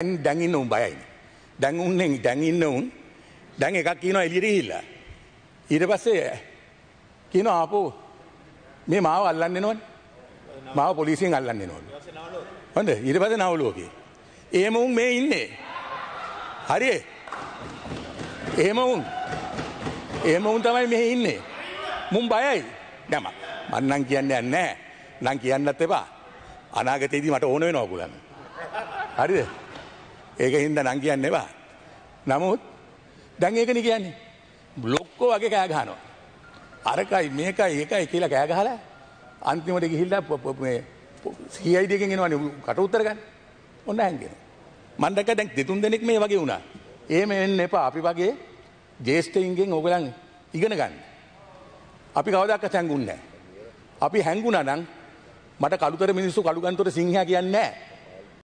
දැන් දැන් ඉන්න උන් බයයි. දැන් උන්නේ දැන් ඉන්න උන් දැන් එකක් කියනවා එළියට ගිහිල්ලා. ඊට පස්සේ කියනවා ආපෝ මේ මාව අල්ලන්න එනවනේ. මාව පොලිසියෙන් අල්ලන්න එනවනේ. හොඳ ඊට පස්සේ නවලුව කි. එහෙම උන් මේ ඉන්නේ. හරියේ. එහෙම උන්. එහෙම උන් තමයි මෙහි ඉන්නේ. මුන් බයයි. නම මං නම් කියන්නේ නැහැ. නම් කියන්නත් එපා. අනාගතයේදී මට ඕන වෙනවා ඔයගොල්ලන්. හරිද? ඒක හින්ද නං කියන්න එවා. නමුත් දැන් ඒකන කියන්නේ. බ්ලොක්කෝ වගේ කෑ ගහනවා. අරකයි මේකයි ඒකයි කියලා කෑ ගහලා අන්තිමට ගිහිල්ලා මේ සීයිඩියකින් එනවනේ කට උත්තර ගන්න. ඔන්න හැංගෙන. මම දැක්ක දැන් දෙතුන් දෙනෙක් මේ වගේ වුණා. එහෙම වෙන්න එපා. අපි වගේ ජේෂ්ඨයින්ගෙන් ඕගලන් ඉගෙන ගන්න. අපි කවදාවත් හැංගුන්නේ නැහැ. අපි හැංගුණා නම් මට කළුතර මිනිස්සු කළුගන්තොට සිංහයා කියන්නේ නැහැ.